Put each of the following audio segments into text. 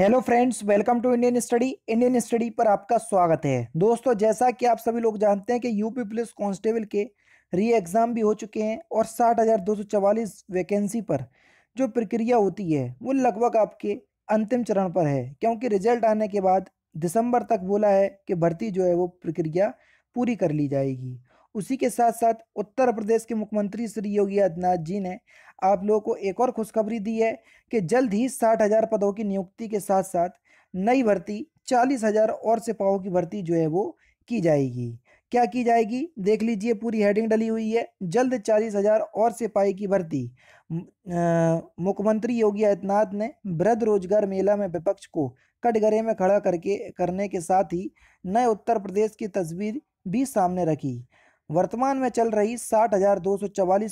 hello friends welcome to Indian study Indian study पर आपका स्वागत है दोस्तों जैसा कि आप सभी लोग जानते हैं कि यूपी पुलिस कांस्टेबल के री एग्ज़ाम भी हो चुके हैं और साठ हज़ार दो सौ चवालीस वैकेंसी पर जो प्रक्रिया होती है वो लगभग आपके अंतिम चरण पर है क्योंकि रिजल्ट आने के बाद दिसंबर तक बोला है कि भर्ती जो है वो प्रक्रिया पूरी कर ली जाएगी उसी के साथ साथ उत्तर प्रदेश के मुख्यमंत्री श्री योगी आदित्यनाथ जी ने आप लोगों को एक और खुशखबरी दी है कि जल्द ही साठ हज़ार पदों की नियुक्ति के साथ साथ नई भर्ती चालीस हज़ार और सिपाहों की भर्ती जो है वो की जाएगी क्या की जाएगी देख लीजिए पूरी हेडिंग डली हुई है जल्द चालीस हज़ार और सिपाही की भर्ती मुख्यमंत्री योगी आदित्यनाथ ने वृद्ध रोजगार मेला में विपक्ष को कटघरे में खड़ा करके करने के साथ ही नए उत्तर प्रदेश की तस्वीर भी सामने रखी वर्तमान में चल रही साठ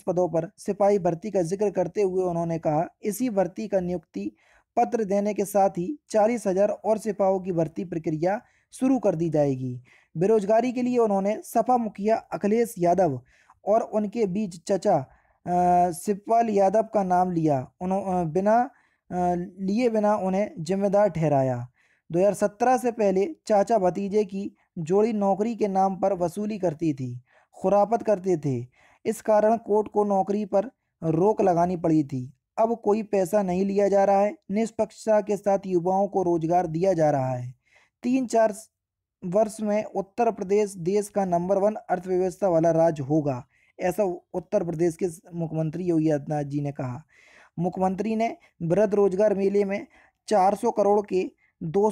पदों पर सिपाही भर्ती का जिक्र करते हुए उन्होंने कहा इसी भर्ती का नियुक्ति पत्र देने के साथ ही चालीस हजार और सिपाहियों की भर्ती प्रक्रिया शुरू कर दी जाएगी बेरोजगारी के लिए उन्होंने सपा मुखिया अखिलेश यादव और उनके बीच चचा सिपवाल यादव का नाम लिया उन्होंने बिना लिए बिना उन्हें जिम्मेदार ठहराया 2017 से पहले चाचा भतीजे की जोड़ी नौकरी के नाम पर वसूली करती थी खुरापत करते थे इस कारण कोर्ट को नौकरी पर रोक लगानी पड़ी थी अब कोई पैसा नहीं लिया जा रहा है निष्पक्षता के साथ युवाओं को रोजगार दिया जा रहा है तीन चार वर्ष में उत्तर प्रदेश देश का नंबर वन अर्थव्यवस्था वाला राज्य होगा ऐसा उत्तर प्रदेश के मुख्यमंत्री योगी आदित्यनाथ जी ने कहा मुख्यमंत्री ने वृद्ध रोजगार मेले में 400 करोड़ के दो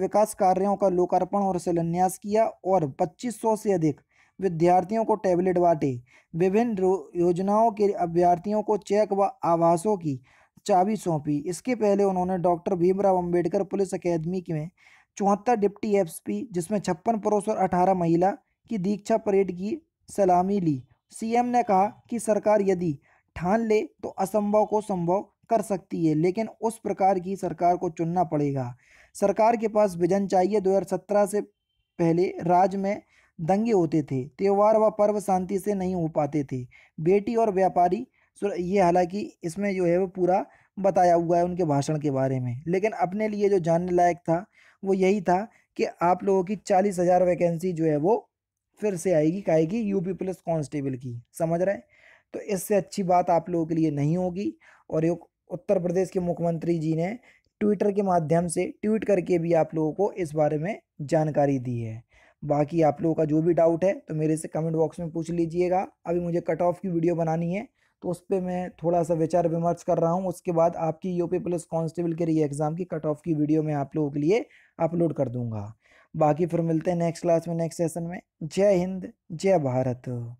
विकास कार्यों का लोकार्पण और शिलान्यास किया और 2500 से अधिक विद्यार्थियों को टैबलेट बांटे विभिन्न योजनाओं के अभ्यर्थियों को चेक व आवासों की चाबी सौंपी इसके पहले उन्होंने doctor Bhimrao Ambedkar police academy में चौहत्तर डिप्टी एसपी जिसमें छप्पन पुरुष और अठारह महिला की दीक्षा परेड की सलामी ली सीएम ने कहा कि सरकार यदि ठान ले तो असंभव को संभव कर सकती है लेकिन उस प्रकार की सरकार को चुनना पड़ेगा सरकार के पास विजन चाहिए सत्रह से पहले राज्य में दंगे होते थे त्यौहार व पर्व शांति से नहीं हो पाते थे बेटी और व्यापारी ये हालांकि इसमें जो है वो पूरा बताया हुआ है उनके भाषण के बारे में लेकिन अपने लिए जो जानने लायक था वो यही था कि आप लोगों की चालीस हज़ार वैकेंसी जो है वो फिर से आएगी कहेगी यूपी पुलिस कांस्टेबल की समझ रहे हैं तो इससे अच्छी बात आप लोगों के लिए नहीं होगी और एक उत्तर प्रदेश के मुख्यमंत्री जी ने ट्विटर के माध्यम से ट्वीट करके भी आप लोगों को इस बारे में जानकारी दी है बाकी आप लोगों का जो भी डाउट है तो मेरे से कमेंट बॉक्स में पूछ लीजिएगा अभी मुझे कट ऑफ की वीडियो बनानी है तो उस पर मैं थोड़ा सा विचार विमर्श कर रहा हूँ उसके बाद आपकी पी पुलिस कॉन्स्टेबल के लिए एग्ज़ाम की कट ऑफ की वीडियो मैं आप लोगों के लिए अपलोड कर दूँगा बाकी फिर मिलते हैं नेक्स्ट क्लास में नेक्स्ट सेशन में जय हिंद जय भारत